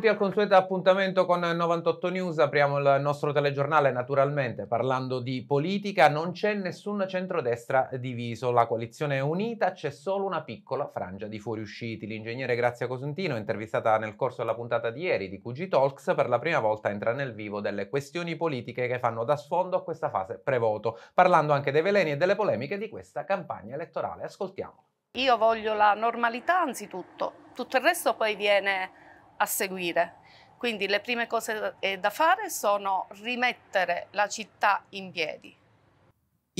benvenuti al consueto appuntamento con 98 News. Apriamo il nostro telegiornale naturalmente parlando di politica. Non c'è nessun centrodestra diviso. La coalizione è unita, c'è solo una piccola frangia di fuoriusciti. L'ingegnere Grazia Cosentino, intervistata nel corso della puntata di ieri di QG Talks, per la prima volta entra nel vivo delle questioni politiche che fanno da sfondo a questa fase prevoto, parlando anche dei veleni e delle polemiche di questa campagna elettorale. Ascoltiamo. Io voglio la normalità anzitutto, tutto il resto poi viene a seguire. Quindi le prime cose eh, da fare sono rimettere la città in piedi.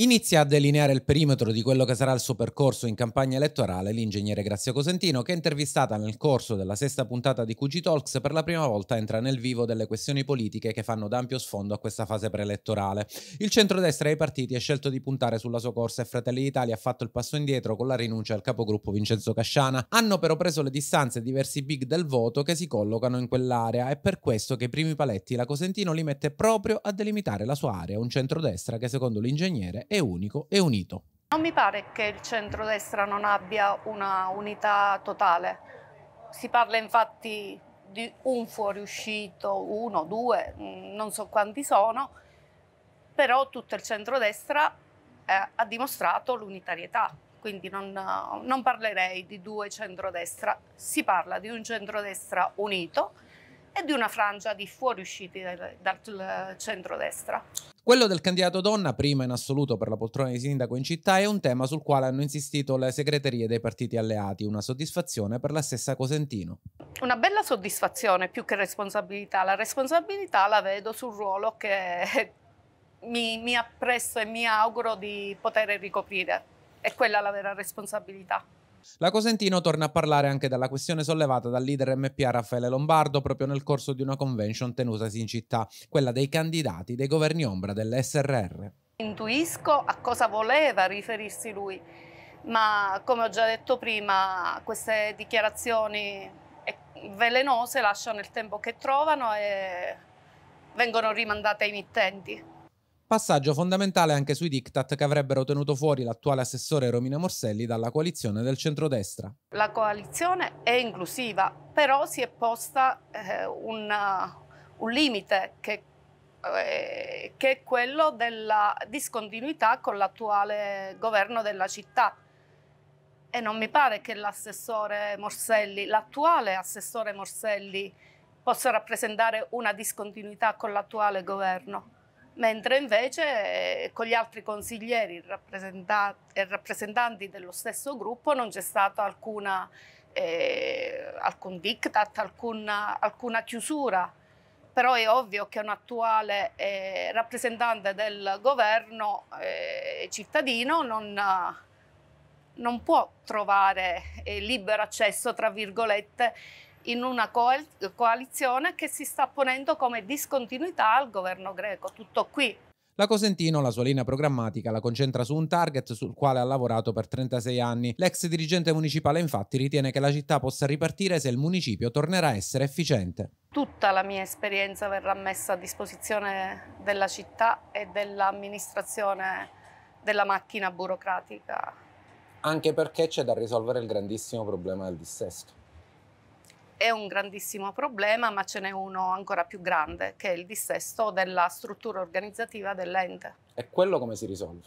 Inizia a delineare il perimetro di quello che sarà il suo percorso in campagna elettorale l'ingegnere Grazia Cosentino, che è intervistata nel corso della sesta puntata di QG Talks per la prima volta entra nel vivo delle questioni politiche che fanno d'ampio sfondo a questa fase preelettorale. Il centrodestra e partiti ha scelto di puntare sulla sua corsa e Fratelli d'Italia ha fatto il passo indietro con la rinuncia al capogruppo Vincenzo Casciana. Hanno però preso le distanze diversi big del voto che si collocano in quell'area. È per questo che i primi paletti la Cosentino li mette proprio a delimitare la sua area, un centrodestra che secondo l'ingegnere è unico e unito. Non mi pare che il centrodestra non abbia una unità totale. Si parla infatti di un fuoriuscito, uno, due, mm, non so quanti sono, però tutto il centrodestra eh, ha dimostrato l'unitarietà. Quindi non, non parlerei di due centrodestra, si parla di un centrodestra unito e di una frangia di fuoriusciti dal, dal centrodestra. Quello del candidato donna, prima in assoluto per la poltrona di sindaco in città, è un tema sul quale hanno insistito le segreterie dei partiti alleati, una soddisfazione per la stessa Cosentino. Una bella soddisfazione più che responsabilità, la responsabilità la vedo sul ruolo che mi, mi appresso e mi auguro di poter ricoprire, è quella la vera responsabilità. La Cosentino torna a parlare anche della questione sollevata dal leader MP Raffaele Lombardo proprio nel corso di una convention tenutasi in città, quella dei candidati dei governi ombra dell'SRR. Intuisco a cosa voleva riferirsi lui, ma come ho già detto prima, queste dichiarazioni velenose lasciano il tempo che trovano e vengono rimandate ai mittenti. Passaggio fondamentale anche sui diktat che avrebbero tenuto fuori l'attuale assessore Romina Morselli dalla coalizione del centrodestra. La coalizione è inclusiva, però si è posta eh, una, un limite che eh, che è quello della discontinuità con l'attuale governo della città. E non mi pare che l'assessore Morselli, l'attuale assessore Morselli, possa rappresentare una discontinuità con l'attuale governo mentre invece eh, con gli altri consiglieri e eh, rappresentanti dello stesso gruppo non c'è stato alcuna, eh, alcun diktat, alcuna, alcuna, chiusura. Però è ovvio che un attuale eh, rappresentante del governo eh, cittadino non, non, può trovare libero accesso, tra virgolette, in una coalizione che si sta ponendo come discontinuità al governo greco. Tutto qui. La Cosentino la sua linea programmatica la concentra su un target sul quale ha lavorato per 36 anni. L'ex dirigente municipale infatti ritiene che la città possa ripartire se il municipio tornerà a essere efficiente. Tutta la mia esperienza verrà messa a disposizione della città e dell'amministrazione della macchina burocratica. Anche perché c'è da risolvere il grandissimo problema del dissesto è un grandissimo problema, ma ce n'è uno ancora più grande, che è il dissesto della struttura organizzativa dell'ente. E quello come si risolve?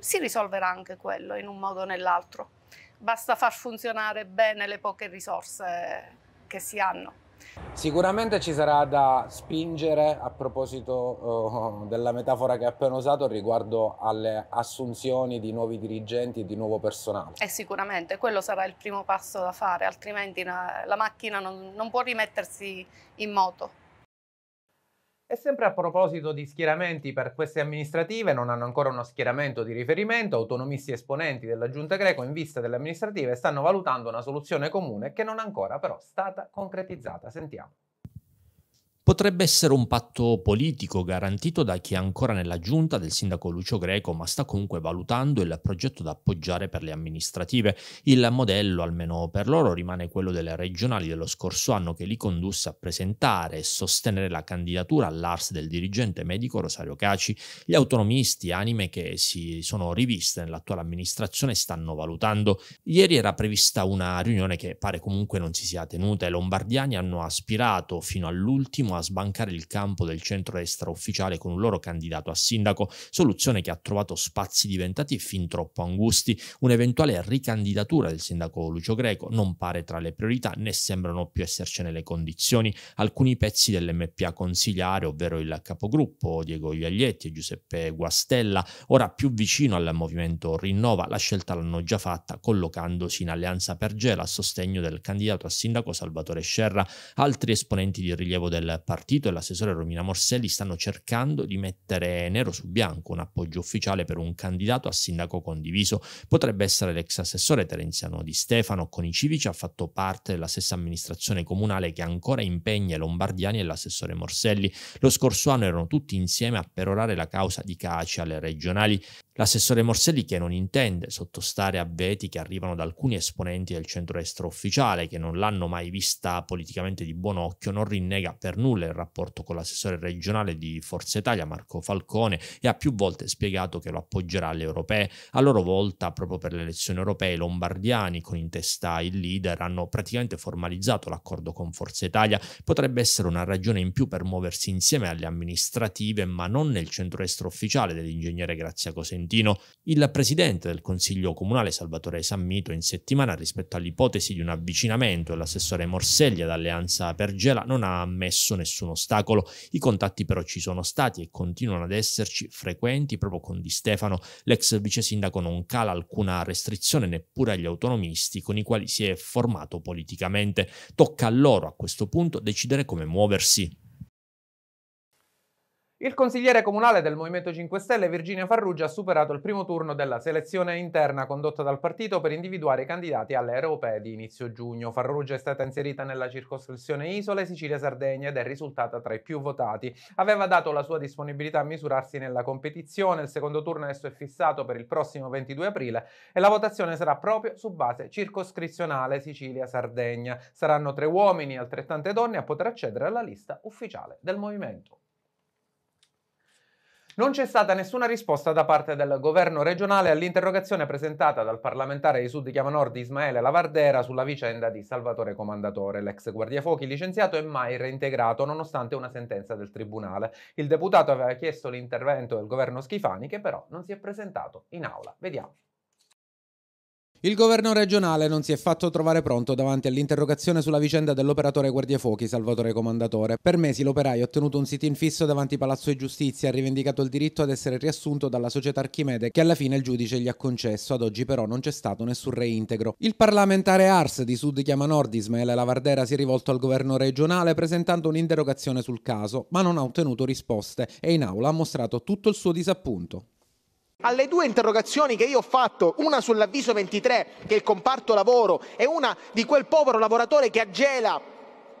Si risolverà anche quello in un modo o nell'altro. Basta far funzionare bene le poche risorse che si hanno. Sicuramente ci sarà da spingere a proposito uh, della metafora che ho appena usato riguardo alle assunzioni di nuovi dirigenti e di nuovo personale. E eh, sicuramente quello sarà il primo passo da fare, altrimenti eh, la macchina non, non può rimettersi in moto. E sempre a proposito di schieramenti per queste amministrative, non hanno ancora uno schieramento di riferimento, autonomisti esponenti della Giunta Greco in vista delle amministrative stanno valutando una soluzione comune che non è ancora però stata concretizzata. Sentiamo. Potrebbe essere un patto politico garantito da chi è ancora nella giunta del sindaco Lucio Greco, ma sta comunque valutando il progetto da appoggiare per le amministrative. Il modello, almeno per loro, rimane quello delle regionali dello scorso anno che li condusse a presentare e sostenere la candidatura all'ARS del dirigente medico Rosario Caci. Gli autonomisti, anime che si sono riviste nell'attuale amministrazione, stanno valutando. Ieri era prevista una riunione che pare comunque non si sia tenuta i lombardiani hanno aspirato fino all'ultimo a sbancare il campo del centro-destra ufficiale con un loro candidato a sindaco, soluzione che ha trovato spazi diventati fin troppo angusti. Un'eventuale ricandidatura del sindaco Lucio Greco non pare tra le priorità né sembrano più essercene le condizioni. Alcuni pezzi dell'MPA consigliare, ovvero il capogruppo Diego Iaglietti e Giuseppe Guastella, ora più vicino al movimento Rinnova, la scelta l'hanno già fatta collocandosi in alleanza per Gela a sostegno del candidato a sindaco Salvatore Scerra. Altri esponenti di rilievo del partito e l'assessore Romina Morselli stanno cercando di mettere nero su bianco un appoggio ufficiale per un candidato a sindaco condiviso. Potrebbe essere l'ex assessore Terenziano Di Stefano, con i civici ha fatto parte della stessa amministrazione comunale che ancora impegna i lombardiani e l'assessore Morselli. Lo scorso anno erano tutti insieme a perorare la causa di Caci alle regionali. L'assessore Morselli che non intende sottostare a veti che arrivano da alcuni esponenti del centro estero ufficiale che non l'hanno mai vista politicamente di buon occhio, non rinnega per nulla il rapporto con l'assessore regionale di Forza Italia Marco Falcone e ha più volte spiegato che lo appoggerà alle europee. A loro volta, proprio per le elezioni europee, i lombardiani con in testa il leader hanno praticamente formalizzato l'accordo con Forza Italia. Potrebbe essere una ragione in più per muoversi insieme alle amministrative, ma non nel centro estero ufficiale dell'ingegnere Grazia Cosentino Trentino, il presidente del Consiglio Comunale Salvatore Sammito in settimana rispetto all'ipotesi di un avvicinamento e l'assessore Morselli ad Alleanza Pergela non ha ammesso nessun ostacolo. I contatti però ci sono stati e continuano ad esserci frequenti proprio con Di Stefano. L'ex vice sindaco non cala alcuna restrizione neppure agli autonomisti con i quali si è formato politicamente. Tocca a loro a questo punto decidere come muoversi. Il consigliere comunale del Movimento 5 Stelle Virginia Farrugia ha superato il primo turno della selezione interna condotta dal partito per individuare i candidati alle europee di inizio giugno. Farrugia è stata inserita nella circoscrizione Isole Sicilia-Sardegna ed è risultata tra i più votati. Aveva dato la sua disponibilità a misurarsi nella competizione, il secondo turno adesso è fissato per il prossimo 22 aprile e la votazione sarà proprio su base circoscrizionale Sicilia-Sardegna. Saranno tre uomini e altrettante donne a poter accedere alla lista ufficiale del Movimento. Non c'è stata nessuna risposta da parte del governo regionale all'interrogazione presentata dal parlamentare di Sud Chiama Nord Ismaele Lavardera sulla vicenda di Salvatore Comandatore, l'ex guardiafuochi licenziato e mai reintegrato nonostante una sentenza del tribunale. Il deputato aveva chiesto l'intervento del governo Schifani che però non si è presentato in aula. Vediamo. Il governo regionale non si è fatto trovare pronto davanti all'interrogazione sulla vicenda dell'operatore guardiafuochi Salvatore Comandatore. Per mesi l'operaio ha ottenuto un sit-in fisso davanti Palazzo di Giustizia e ha rivendicato il diritto ad essere riassunto dalla società Archimede che alla fine il giudice gli ha concesso, ad oggi però non c'è stato nessun reintegro. Il parlamentare Ars di Sud Chiama Nord Ismaele Lavardera si è rivolto al governo regionale presentando un'interrogazione sul caso, ma non ha ottenuto risposte e in aula ha mostrato tutto il suo disappunto. Alle due interrogazioni che io ho fatto, una sull'avviso 23 che è il comparto lavoro e una di quel povero lavoratore che a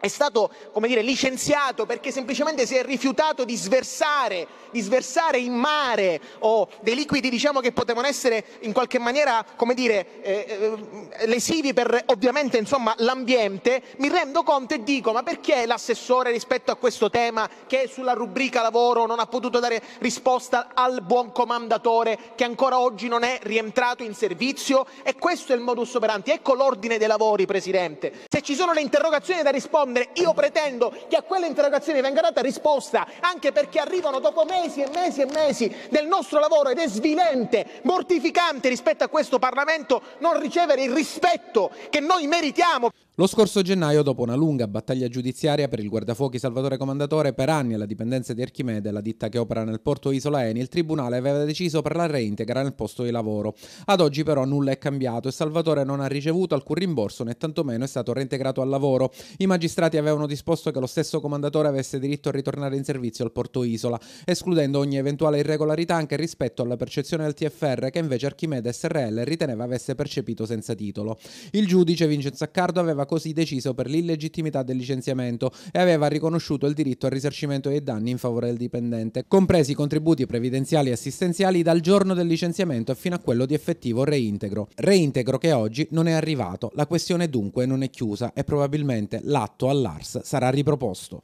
è stato come dire, licenziato perché semplicemente si è rifiutato di sversare, di sversare in mare o dei liquidi diciamo, che potevano essere in qualche maniera come dire, eh, eh lesivi per ovviamente l'ambiente, mi rendo conto e dico ma perché l'assessore rispetto a questo tema che sulla rubrica lavoro non ha potuto dare risposta al buon comandatore che ancora oggi non è rientrato in servizio? E questo è il modus operandi, ecco l'ordine dei lavori Presidente. Se ci sono le interrogazioni da rispondere rispondere. Io pretendo che a quelle interrogazioni venga data risposta, anche perché arrivano dopo mesi e mesi e mesi del nostro lavoro ed è svilente, mortificante rispetto a questo Parlamento non ricevere il rispetto che noi meritiamo. Lo scorso gennaio, dopo una lunga battaglia giudiziaria per il guardafuochi Salvatore Comandatore, per anni alla dipendenza di Archimede, la ditta che opera nel porto Isola Eni, il Tribunale aveva deciso per la reintegra nel posto di lavoro. Ad oggi però nulla è cambiato e Salvatore non ha ricevuto alcun rimborso né tantomeno è stato reintegrato al lavoro. I magistrati magistrati avevano disposto che lo stesso comandatore avesse diritto a ritornare in servizio al porto Isola, escludendo ogni eventuale irregolarità anche rispetto alla percezione del TFR che invece Archimede SRL riteneva avesse percepito senza titolo. Il giudice Vincenzo Accardo aveva così deciso per l'illegittimità del licenziamento e aveva riconosciuto il diritto al risarcimento dei danni in favore del dipendente, compresi i contributi previdenziali e assistenziali dal giorno del licenziamento fino a quello di effettivo reintegro. Reintegro che oggi non è arrivato. La questione dunque non è chiusa e probabilmente l'atto all'Ars sarà riproposto.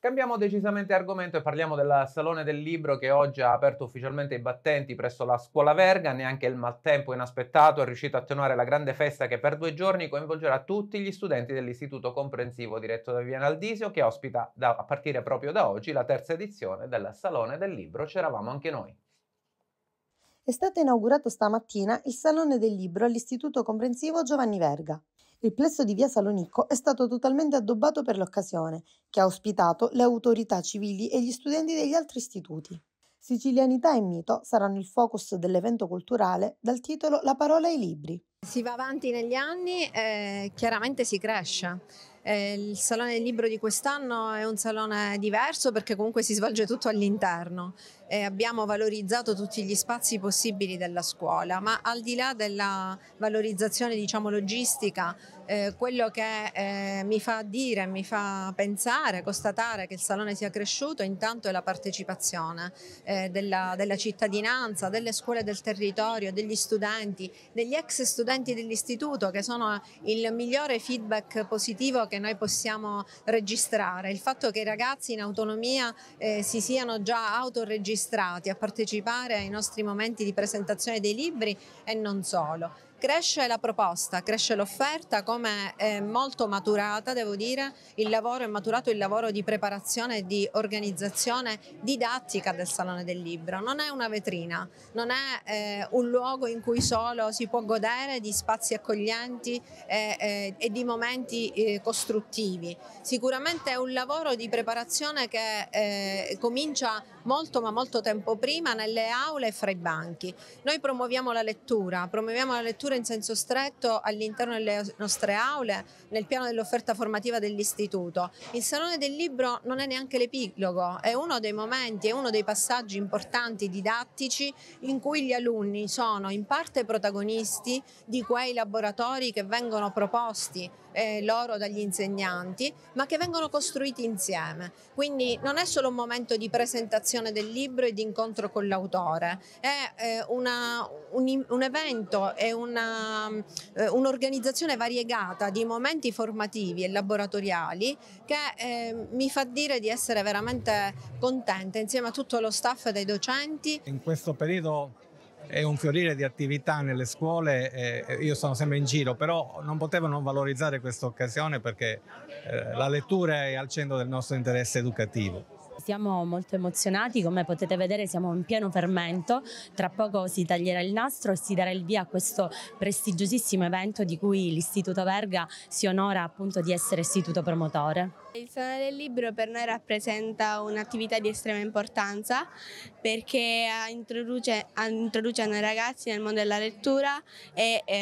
Cambiamo decisamente argomento e parliamo del Salone del Libro che oggi ha aperto ufficialmente i battenti presso la Scuola Verga. Neanche il maltempo inaspettato è riuscito a attenuare la grande festa che per due giorni coinvolgerà tutti gli studenti dell'Istituto Comprensivo diretto da Viviana Aldisio che ospita da, a partire proprio da oggi la terza edizione del Salone del Libro. C'eravamo anche noi. È stato inaugurato stamattina il Salone del Libro all'Istituto Comprensivo Giovanni Verga. Il plesso di via Salonicco è stato totalmente addobbato per l'occasione, che ha ospitato le autorità civili e gli studenti degli altri istituti. Sicilianità e mito saranno il focus dell'evento culturale dal titolo La parola ai libri. Si va avanti negli anni e chiaramente si cresce. Eh, il Salone del Libro di quest'anno è un salone diverso perché comunque si svolge tutto all'interno. E abbiamo valorizzato tutti gli spazi possibili della scuola, ma al di là della valorizzazione diciamo, logistica eh, quello che eh, mi fa dire, mi fa pensare, constatare che il Salone sia cresciuto intanto è la partecipazione eh, della, della, cittadinanza, delle scuole del territorio, degli studenti, degli ex studenti dell'istituto che sono il migliore feedback positivo che noi possiamo registrare. Il fatto che i ragazzi in autonomia eh, si siano già autoregistrati a partecipare ai nostri momenti di presentazione dei libri e non solo. Cresce la proposta, cresce l'offerta, come è molto maturata, devo dire, il lavoro è maturato il lavoro di preparazione e di organizzazione didattica del Salone del Libro. Non è una vetrina, non è eh, un luogo in cui solo si può godere di spazi accoglienti eh, eh, e di momenti eh, costruttivi. Sicuramente è un lavoro di preparazione che eh, comincia molto ma molto tempo prima nelle aule e fra i banchi. Noi promuoviamo la lettura, promuoviamo la lettura in senso stretto all'interno delle nostre aule, nel piano dell'offerta formativa dell'istituto. Il Salone del Libro non è neanche l'epilogo, è uno dei momenti, è uno dei passaggi importanti didattici in cui gli alunni sono in parte protagonisti di quei laboratori che vengono proposti eh, loro dagli insegnanti, ma che vengono costruiti insieme. Quindi non è solo un momento di presentazione presentazione del libro e di incontro con l'autore. È eh, una, un, un, evento, è una, eh, un'organizzazione variegata di momenti formativi e laboratoriali che eh, mi fa dire di essere veramente contenta insieme a tutto lo staff dei docenti. In questo periodo è un fiorire di attività nelle scuole, eh, io sono sempre in giro, però non potevo non valorizzare questa occasione perché eh, la lettura è al centro del nostro interesse educativo. Siamo molto emozionati, come potete vedere siamo in pieno fermento, tra poco si taglierà il nastro e si darà il via a questo prestigiosissimo evento di cui l'Istituto Verga si onora appunto di essere istituto promotore. Il Salone del Libro per noi rappresenta un'attività di estrema importanza perché eh, introduce, introduce noi ragazzi nel mondo della lettura e eh,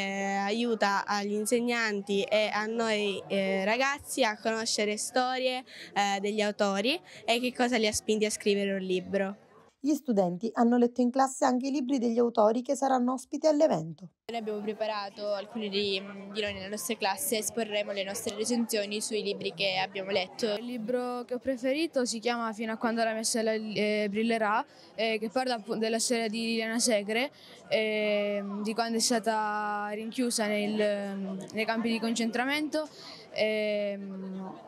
aiuta gli insegnanti e a noi eh, ragazzi a conoscere storie eh, degli autori e che cosa li ha spinti a scrivere un libro. Gli studenti hanno letto in classe anche i libri degli autori che saranno ospiti all'evento. Noi abbiamo preparato alcuni di, di noi nella nostra classe e esporremo le nostre recensioni sui libri che abbiamo letto. Il libro che ho preferito si chiama Fino a quando la mia stella eh, brillerà, eh, che parla della storia di Liliana Segre, eh, di quando è stata rinchiusa nel, nei campi di concentramento. Ehm,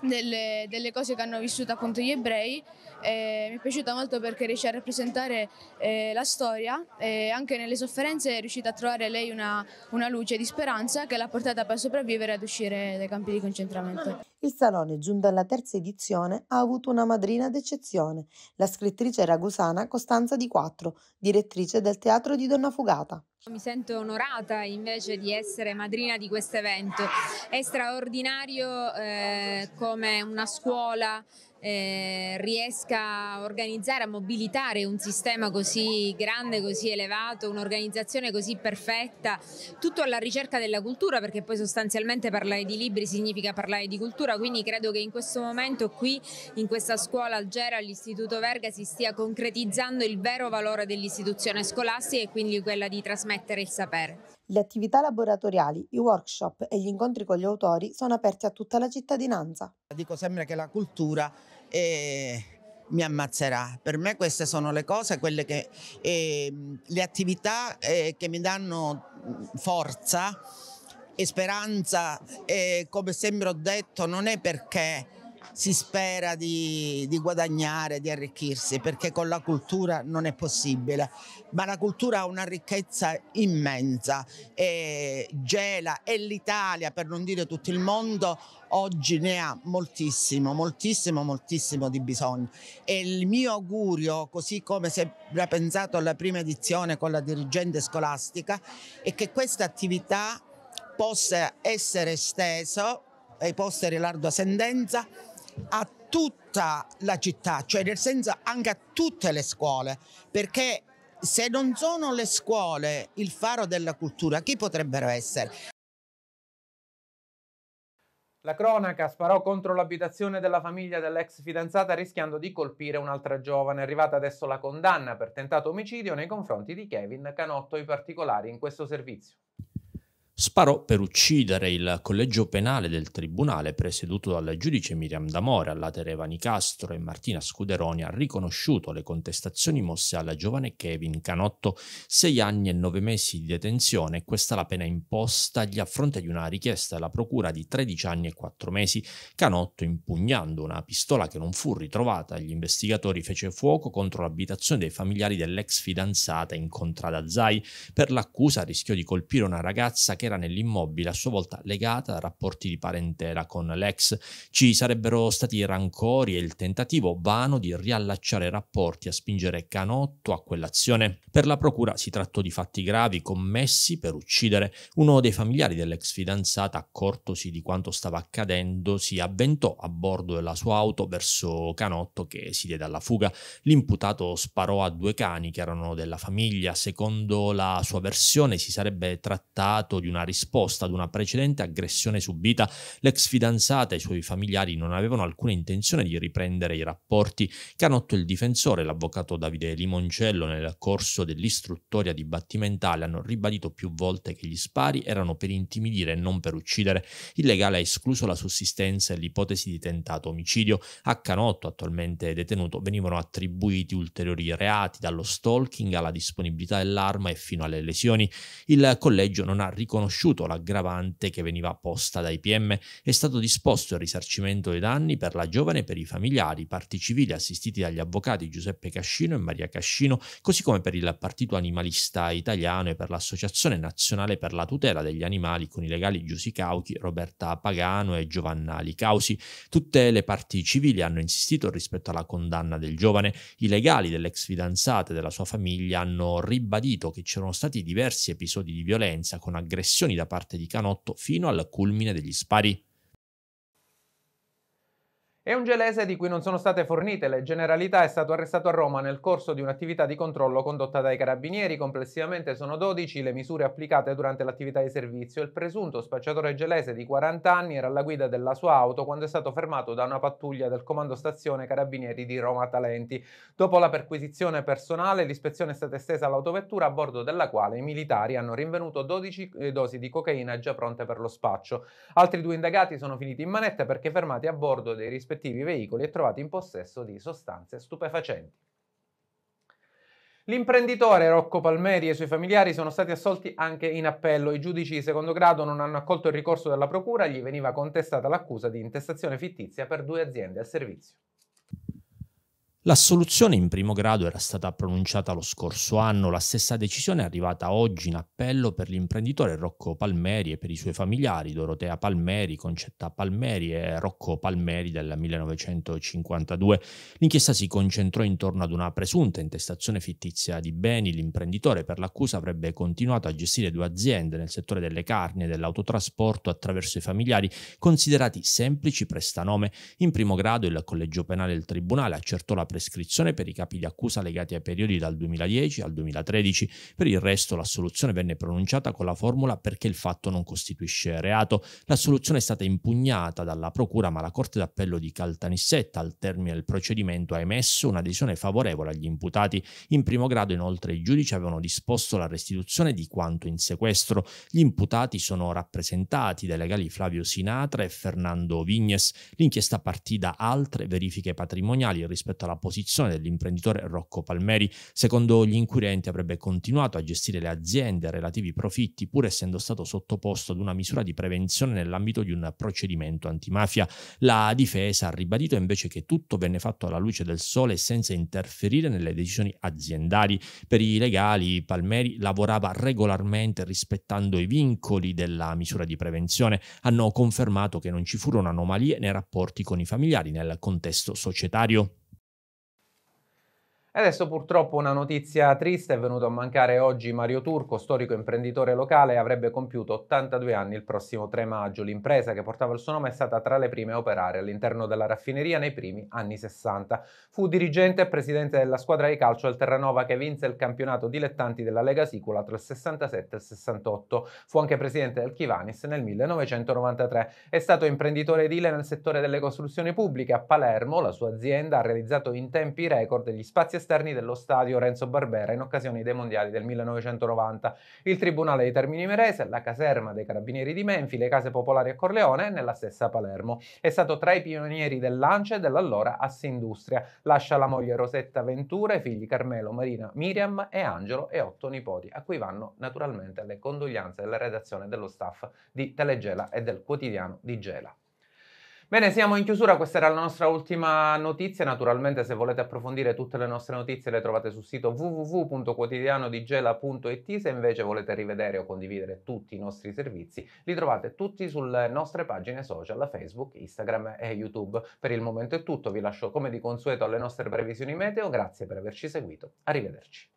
delle, delle, cose che hanno vissuto appunto gli ebrei eh, mi è piaciuta molto perché riesce a rappresentare eh, la storia e anche nelle sofferenze è riuscita a trovare lei una, una luce di speranza che l'ha portata per sopravvivere ad uscire dai campi di concentramento. Il Salone, giunto alla terza edizione, ha avuto una madrina d'eccezione, la scrittrice ragusana Costanza Di Quattro, direttrice del Teatro di Donna Fugata. Mi sento onorata invece di essere madrina di questo evento. È straordinario eh, come una scuola eh, riesca a organizzare, a mobilitare un sistema così grande, così elevato, un'organizzazione così perfetta, tutto alla ricerca della cultura, perché poi sostanzialmente parlare di libri significa parlare di cultura, quindi credo che in questo momento qui, in questa scuola Algera, all'Istituto Verga, si stia concretizzando il vero valore dell'istituzione scolastica e quindi quella di trasmettere il sapere. Le attività laboratoriali, i workshop e gli incontri con gli autori sono aperti a tutta la cittadinanza. Dico sempre che la cultura è eh, mi ammazzerà. Per me queste sono le cose, quelle che, eh, le attività eh, che mi danno forza e speranza e come sempre ho detto non è perché si spera di, di guadagnare, di arricchirsi, perché con la cultura non è possibile. Ma la cultura ha una ricchezza immensa e gela e l'Italia, per non dire tutto il mondo, oggi ne ha moltissimo, moltissimo, moltissimo di bisogno. E il mio augurio, così come si era pensato alla prima edizione con la dirigente scolastica, è che questa attività possa essere estesa ai posteri lardo sentenza a tutta la città, cioè nel senso anche a tutte le scuole, perché se non sono le scuole il faro della cultura, chi potrebbero essere? La cronaca sparò contro l'abitazione della famiglia dell'ex fidanzata rischiando di colpire un'altra giovane. È arrivata adesso la condanna per tentato omicidio nei confronti di Kevin Canotto. I particolari in questo servizio sparò per uccidere il collegio penale del tribunale presieduto dal giudice Miriam D'Amore, all'atere Terevani Castro e Martina Scuderoni ha riconosciuto le contestazioni mosse alla giovane Kevin Canotto, sei anni e nove mesi di detenzione e questa la pena impostagli a fronte di una richiesta della procura di 13 anni e 4 mesi. Canotto, impugnando una pistola che non fu ritrovata, gli investigatori fece fuoco contro l'abitazione dei familiari dell'ex fidanzata incontrata a Zai. Per l'accusa rischiò di colpire una ragazza che era nell'immobile, a sua volta legata a rapporti di parentela con l'ex. Ci sarebbero stati i rancori e il tentativo vano di riallacciare rapporti a spingere Canotto a quell'azione. Per la procura si trattò di fatti gravi commessi per uccidere. Uno dei familiari dell'ex fidanzata, accortosi di quanto stava accadendo, si avventò a bordo della sua auto verso Canotto che si diede alla fuga. L'imputato sparò a due cani che erano della famiglia. Secondo la sua versione si sarebbe trattato di un una risposta ad una precedente aggressione subita, l'ex fidanzata e i suoi familiari non avevano alcuna intenzione di riprendere i rapporti che hanno otto il difensore l'avvocato Davide Limoncello nel corso dell'istruttoria dibattimentale hanno ribadito più volte che gli spari erano per intimidire e non per uccidere. Il legale ha escluso la sussistenza e l'ipotesi di tentato omicidio. A Canotto, attualmente detenuto, venivano attribuiti ulteriori reati dallo stalking alla disponibilità dell'arma e fino alle lesioni. Il collegio non ha riconosciuto riconosciuto l'aggravante che veniva posta dai PM, è stato disposto il risarcimento dei danni per la giovane e per i familiari, parti civili assistiti dagli avvocati Giuseppe Cascino e Maria Cascino, così come per il Partito Animalista Italiano e per l'Associazione Nazionale per la Tutela degli Animali con i legali Giussi Cauchi, Roberta Pagano e Giovanna Licausi. Tutte le parti civili hanno insistito rispetto alla condanna del giovane, i legali dell'ex fidanzata e della sua famiglia hanno ribadito che c'erano stati diversi episodi di violenza con aggressioni aggressioni da parte di Canotto fino al culmine degli spari è un gelese di cui non sono state fornite le generalità, è stato arrestato a Roma nel corso di un'attività di controllo condotta dai carabinieri. Complessivamente sono 12 le misure applicate durante l'attività di servizio. Il presunto spacciatore gelese di 40 anni era alla guida della sua auto quando è stato fermato da una pattuglia del comando stazione carabinieri di Roma Talenti. Dopo la perquisizione personale, l'ispezione è stata estesa all'autovettura a bordo della quale i militari hanno rinvenuto 12 eh, dosi di cocaina già pronte per lo spaccio. Altri due indagati sono finiti in manette perché fermati a bordo dei rispettivi rispettivi veicoli e trovati in possesso di sostanze stupefacenti. L'imprenditore Rocco Palmeri e i suoi familiari sono stati assolti anche in appello. I giudici di secondo grado non hanno accolto il ricorso della procura, gli veniva contestata l'accusa di intestazione fittizia per due aziende al servizio. L'assoluzione in primo grado era stata pronunciata lo scorso anno, la stessa decisione è arrivata oggi in appello per l'imprenditore Rocco Palmeri e per i suoi familiari Dorotea Palmeri, Concetta Palmeri e Rocco Palmeri del 1952. L'inchiesta si concentrò intorno ad una presunta intestazione fittizia di beni, l'imprenditore per l'accusa avrebbe continuato a gestire due aziende nel settore delle carni e dell'autotrasporto attraverso i familiari considerati semplici prestanome. In primo grado il collegio penale del tribunale accertò la prescrizione per i capi di accusa legati ai periodi dal 2010 al 2013. Per il resto l'assoluzione venne pronunciata con la formula perché il fatto non costituisce reato. L'assoluzione è stata impugnata dalla Procura, ma la Corte d'Appello di Caltanissetta, al termine del procedimento, ha emesso un'adesione favorevole agli imputati. In primo grado, inoltre, i giudici avevano disposto la restituzione di quanto in sequestro. Gli imputati sono rappresentati dai legali Flavio Sinatra e Fernando Vignes. L'inchiesta partì da altre verifiche patrimoniali rispetto alla posizione dell'imprenditore Rocco Palmeri, secondo gli inquirenti avrebbe continuato a gestire le aziende e relativi profitti pur essendo stato sottoposto ad una misura di prevenzione nell'ambito di un procedimento antimafia. La difesa ha ribadito invece che tutto venne fatto alla luce del sole senza interferire nelle decisioni aziendali. Per i legali Palmeri lavorava regolarmente rispettando i vincoli della misura di prevenzione. Hanno confermato che non ci furono anomalie nei rapporti con i familiari nel contesto societario adesso purtroppo una notizia triste, è venuto a mancare oggi Mario Turco, storico imprenditore locale, avrebbe compiuto 82 anni il prossimo 3 maggio. L'impresa che portava il suo nome è stata tra le prime a operare all'interno della raffineria nei primi anni 60. Fu dirigente e presidente della squadra di calcio del Terranova che vinse il campionato dilettanti della Lega Sicula tra il 67 e il 68. Fu anche presidente del Chivanis nel 1993. È stato imprenditore edile nel settore delle costruzioni pubbliche a Palermo. La sua azienda ha realizzato in tempi record gli spazi esterni dello stadio Renzo Barbera in occasione dei mondiali del 1990. Il Tribunale dei Termini Merese, la caserma dei Carabinieri di Menfi, le case popolari a Corleone e nella stessa Palermo. È stato tra i pionieri del lance dell'allora Assindustria. Lascia la moglie Rosetta Ventura, i figli Carmelo, Marina, Miriam e Angelo e otto nipoti, a cui vanno naturalmente le condoglianze della redazione dello staff di Telegela e del quotidiano di Gela. Bene, siamo in chiusura, questa era la nostra ultima notizia, naturalmente se volete approfondire tutte le nostre notizie le trovate sul sito www.quotidianodigela.it, se invece volete rivedere o condividere tutti i nostri servizi li trovate tutti sulle nostre pagine social, Facebook, Instagram e YouTube. Per il momento è tutto, vi lascio come di consueto alle nostre previsioni meteo, grazie per averci seguito, arrivederci.